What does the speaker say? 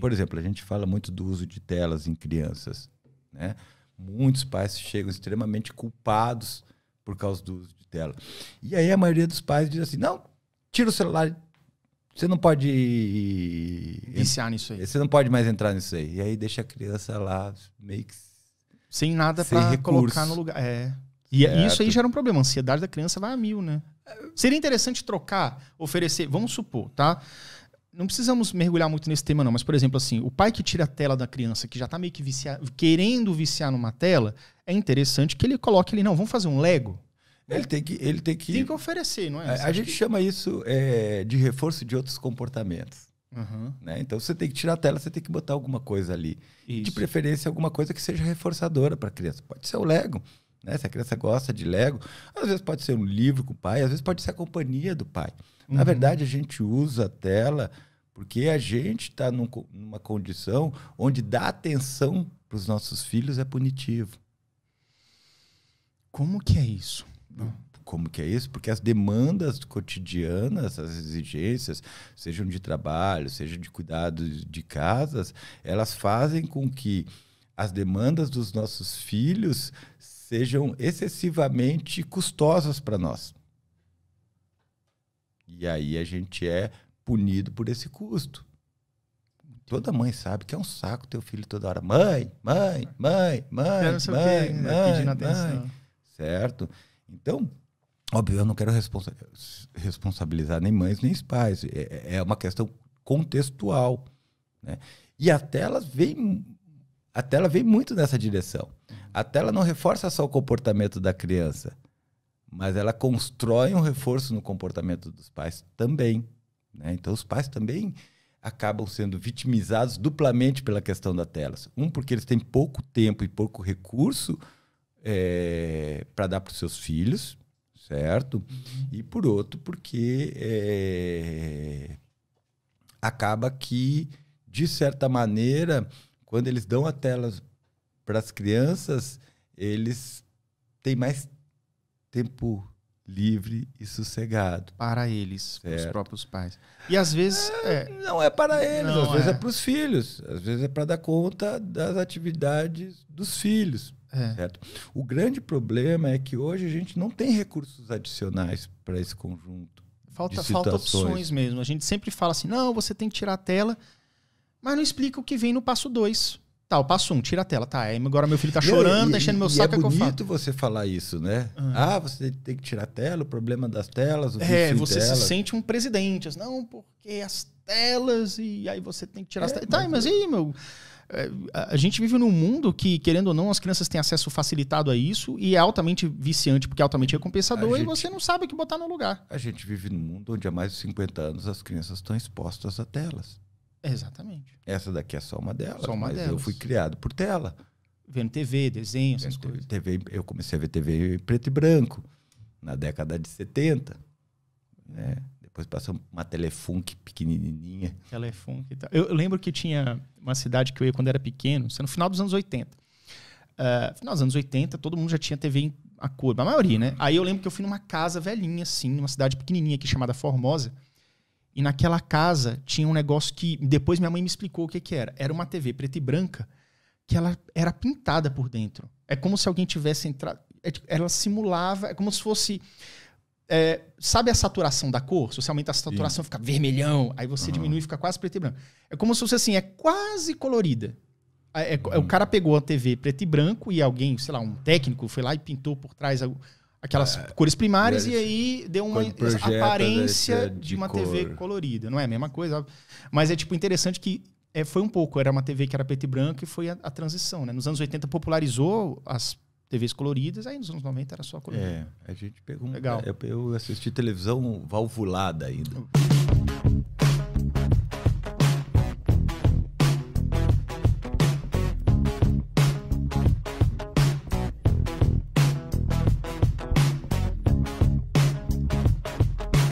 Por exemplo, a gente fala muito do uso de telas em crianças. Né? Muitos pais chegam extremamente culpados por causa do uso de tela. E aí a maioria dos pais diz assim: não, tira o celular. Você não pode. iniciar nisso aí. Você não pode mais entrar nisso aí. E aí deixa a criança lá meio que. Sem nada para colocar no lugar. É. E certo. isso aí gera um problema. A ansiedade da criança vai a mil, né? Seria interessante trocar, oferecer. Vamos supor, tá? não precisamos mergulhar muito nesse tema, não, mas, por exemplo, assim, o pai que tira a tela da criança, que já está meio que viciar, querendo viciar numa tela, é interessante que ele coloque ali, não, vamos fazer um Lego. Ele tem que. Ele tem, que, tem que oferecer, não é? A, a gente que... chama isso é, de reforço de outros comportamentos. Uhum. Né? Então você tem que tirar a tela, você tem que botar alguma coisa ali. Isso. De preferência, alguma coisa que seja reforçadora para a criança. Pode ser o Lego. Né? Se a criança gosta de Lego, às vezes pode ser um livro com o pai, às vezes pode ser a companhia do pai. Uhum. Na verdade, a gente usa a tela porque a gente está num, numa condição onde dar atenção para os nossos filhos é punitivo. Como que é isso? Como que é isso? Porque as demandas cotidianas, as exigências, sejam de trabalho, sejam de cuidados de casas, elas fazem com que as demandas dos nossos filhos sejam excessivamente custosas para nós. E aí a gente é punido por esse custo. Toda mãe sabe que é um saco teu filho toda hora. Mãe, mãe, mãe, mãe, mãe, mãe, que, mãe, pedindo Mãe. Certo? Então, óbvio, eu não quero responsa responsabilizar nem mães nem pais. É, é, é uma questão contextual. Né? E a tela vem a tela vem muito nessa direção. A tela não reforça só o comportamento da criança, mas ela constrói um reforço no comportamento dos pais também. Né? Então, os pais também acabam sendo vitimizados duplamente pela questão das telas. Um, porque eles têm pouco tempo e pouco recurso é, eh, para dar para os seus filhos, certo? Uhum. E por outro, porque é, acaba que, de certa maneira, quando eles dão a tela para as crianças, eles têm mais tempo livre e sossegado. Para eles, para os próprios pais. E às vezes. É, é... Não é para eles, não às vezes é. é, para os filhos. Às vezes é para dar conta das atividades dos filhos. É. Certo? O grande problema é que hoje a gente não tem recursos adicionais para esse conjunto. Falta, falta opções mesmo. A gente sempre fala assim: não, você tem que tirar a tela, mas não explica o que vem no passo 2. Tá, eu passo um, tira a tela, tá. Agora meu filho tá chorando, e, tá enchendo meu e, é saco, é, que eu bonito você falar isso, né? Uhum. Ah, você tem que tirar a tela, o problema das telas, o É, você se sente um presidente. Assim, não, porque as telas, e aí você tem que tirar é, as telas. Tá, mas é. aí, meu é, a gente vive num mundo que, querendo ou não, as crianças têm acesso facilitado a isso e é altamente viciante, porque é altamente recompensador gente, e você não sabe o que botar no lugar. A gente vive num mundo onde há mais de 50 anos as crianças estão expostas a telas. Exatamente. Essa daqui é só uma delas. Só uma mas delas. eu fui criado por tela. Vendo TV, desenho, essas Vendo coisas. TV, eu comecei a ver TV preto e branco na década de 70. Né? Depois passou uma Telefunk pequenininha. Telefunk e tal. Eu, eu, lembro que tinha uma cidade que eu ia quando era pequeno, isso no final dos anos 80. Uh, ah, final dos anos 80, todo mundo já tinha TV a cor, a maioria, né? Aí eu lembro que eu fui numa casa velhinha, assim, numa cidade pequenininha aqui chamada Formosa. E naquela casa tinha um negócio que depois minha mãe me explicou o que, que era. Era uma TV preta e branca que ela era pintada por dentro. É como se alguém tivesse entrado. É tipo, ela simulava, é como se fosse. É, sabe a saturação da cor? Se você aumenta a saturação, Sim. fica vermelhão. Aí você uhum. diminui e fica quase preto e branco. É como se fosse assim, é quase colorida. É, é, é uhum. O cara pegou a TV preto e branco e alguém, sei lá, um técnico foi lá e pintou por trás aquelas é, cores primárias e aí deu uma né, aparência de, de uma cor. TV colorida. Não é a mesma coisa, mas é tipo interessante que é, foi um pouco, era uma TV que era preto e branco e foi a, a, transição, né? Nos anos 80 popularizou as TVs coloridas, aí nos anos 90 era só colorida. É, a gente pegou Legal. Um, é, eu, eu assisti televisão valvulada ainda.